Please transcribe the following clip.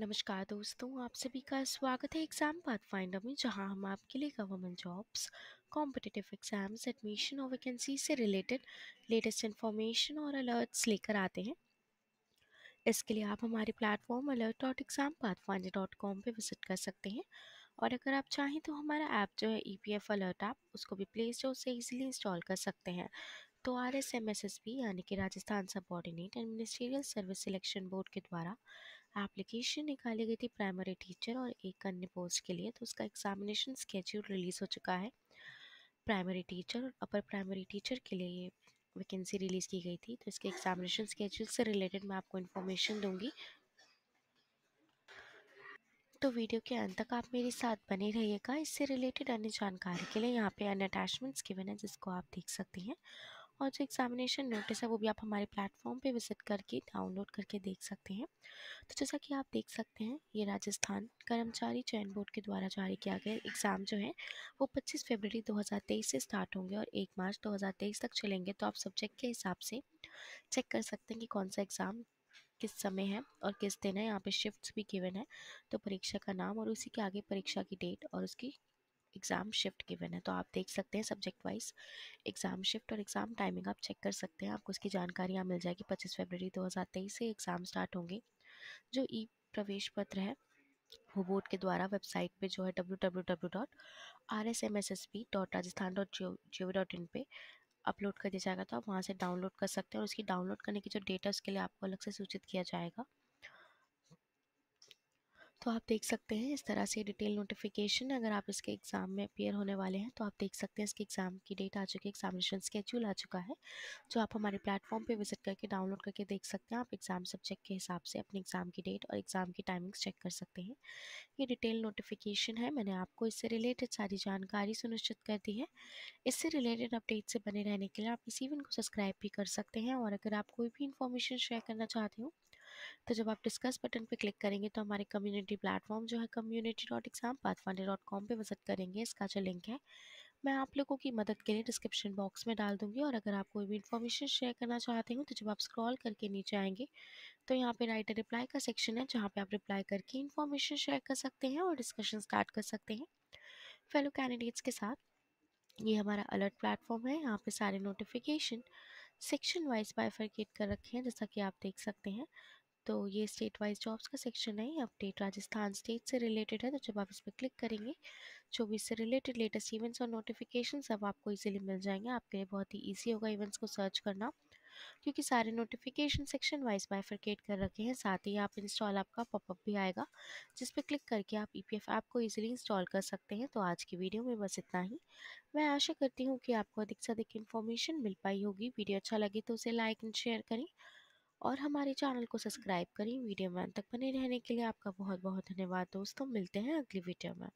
नमस्कार दोस्तों आप सभी का स्वागत है एग्ज़ाम फाइंडर में जहां हम आपके लिए government jobs competitive exams admission और वैकेंसी से रिलेटेड लेटेस्ट इन्फॉर्मेशन और अलर्ट्स लेकर आते हैं इसके लिए आप हमारे platform alert dot exam path finder dot com पर विजिट कर सकते हैं और अगर आप चाहें तो हमारा ऐप जो है E P F alert app उसको भी प्ले स्टोर से ईजिली इंस्टॉल कर सकते हैं तो R S M S S B यानी कि Rajasthan sub and ministerial service selection board के द्वारा एप्लीकेशन निकाली गई थी प्राइमरी टीचर और एक अन्य पोस्ट के लिए तो उसका एग्जामिनेशन स्केड्यूल रिलीज़ हो चुका है प्राइमरी टीचर और अपर प्राइमरी टीचर के लिए ये वैकेंसी रिलीज़ की गई थी तो इसके एग्जामिनेशन स्केड्यूल से रिलेटेड मैं आपको इन्फॉर्मेशन दूंगी तो वीडियो के अंत तक आप मेरे साथ बने रहिएगा इससे रिलेटेड अन्य जानकारी के लिए यहाँ पे अन्य अटैचमेंट्स गिवन है जिसको आप देख सकती हैं और जो एग्जामिनेशन नोटिस है वो भी आप हमारे प्लेटफॉर्म पे विजिट करके डाउनलोड करके देख सकते हैं तो जैसा कि आप देख सकते हैं ये राजस्थान कर्मचारी चयन बोर्ड के द्वारा जारी किया गया एग्ज़ाम जो है वो 25 फरवरी 2023 से स्टार्ट होंगे और 1 मार्च 2023 तक चलेंगे तो आप सब्जेक्ट के हिसाब से चेक कर सकते हैं कि कौन सा एग्ज़ाम किस समय है और किस दिन है यहाँ पे शिफ्ट्स भी गिवन है तो परीक्षा का नाम और उसी के आगे परीक्षा की डेट और उसकी एग्ज़ाम शिफ्ट गिवन है तो आप देख सकते हैं सब्जेक्ट वाइज एग्ज़ाम शिफ्ट और एग्ज़ाम टाइमिंग आप चेक कर सकते हैं आपको उसकी जानकारी यहाँ मिल जाएगी पच्चीस फरवरी 2023 से एग्ज़ाम स्टार्ट होंगे जो ई प्रवेश पत्र है वो बोर्ड के द्वारा वेबसाइट पे जो है W W W dot R S M S S P dot Rajasthan dot G O dot in पर अपलोड कर दिया जाएगा तो आप वहाँ से डाउनलोड कर सकते हैं और उसकी डाउनलोड करने की जो डेटा उसके लिए आपको अलग से सूचित किया जाएगा तो आप देख सकते हैं इस तरह से डिटेल नोटिफिकेशन अगर आप इसके एग्ज़ाम में अपेयर होने वाले हैं तो आप देख सकते हैं इसके एग्ज़ाम की डेट आ चुकी है एग्जामिनेशन स्केड्यूल आ चुका है जो आप हमारे प्लेटफॉर्म पे विजिट करके डाउनलोड करके देख सकते हैं आप एग्ज़ाम सब्जेक्ट के हिसाब से अपने एग्ज़ाम की डेट और एग्ज़ाम की टाइमिंग्स चेक कर सकते हैं ये डिटेल नोटिफिकेशन है मैंने आपको इससे रिलेटेड सारी जानकारी सुनिश्चित कर दी है इससे रिलेटेड अपडेट से बने रहने के लिए आप इस इवन को सब्सक्राइब भी कर सकते हैं और अगर आप कोई भी इन्फॉर्मेशन शेयर करना चाहते हो तो जब आप डिस्कस बटन पर क्लिक करेंगे तो हमारे कम्युनिटी प्लेटफॉर्म जो है कम्युनिटी डॉट एग्जाम पाथवानी डॉट कॉम पर विजिट करेंगे इसका जो लिंक है मैं आप लोगों की मदद के लिए डिस्क्रिप्शन बॉक्स में डाल दूंगी और अगर आप कोई भी इन्फॉर्मेशन शेयर करना चाहते हो तो जब आप स्क्रॉल करके नीचे आएंगे तो यहाँ पे राइटर रिप्लाई का सेक्शन है जहाँ पे आप रिप्लाई करके इन्फॉर्मेशन शेयर कर सकते हैं और डिस्कशन स्टार्ट कर सकते हैं फेलो कैंडिडेट्स के साथ ये हमारा अलर्ट प्लेटफॉर्म है यहाँ पे सारे नोटिफिकेशन सेक्शन वाइज बाइफर्केट कर रखे हैं जैसा कि आप देख सकते हैं तो ये स्टेट वाइज जॉब्स का सेक्शन है अपडेट राजस्थान स्टेट से रिलेटेड है तो जब आप इस पर क्लिक करेंगे चौबीस से रिलेटेड लेटेस्ट इवेंट्स और नोटिफिकेशन सब आपको इजीली मिल जाएंगे आपके लिए बहुत ही ईजी होगा इवेंट्स को सर्च करना क्योंकि सारे नोटिफिकेशन सेक्शन वाइज बाइफर्केट कर रखे हैं साथ ही आप इंस्टॉल आपका पॉपअप भी आएगा जिस पर क्लिक करके आप ई पी एफ ऐप को ईजिली इंस्टॉल कर सकते हैं तो आज की वीडियो में बस इतना ही मैं आशा करती हूँ कि आपको अधिक से अधिक इन्फॉर्मेशन मिल पाई होगी वीडियो अच्छा लगे तो उसे लाइक एंड शेयर करें और हमारे चैनल को सब्सक्राइब करें वीडियो में तक बने रहने के लिए आपका बहुत बहुत धन्यवाद दोस्तों मिलते हैं अगली वीडियो में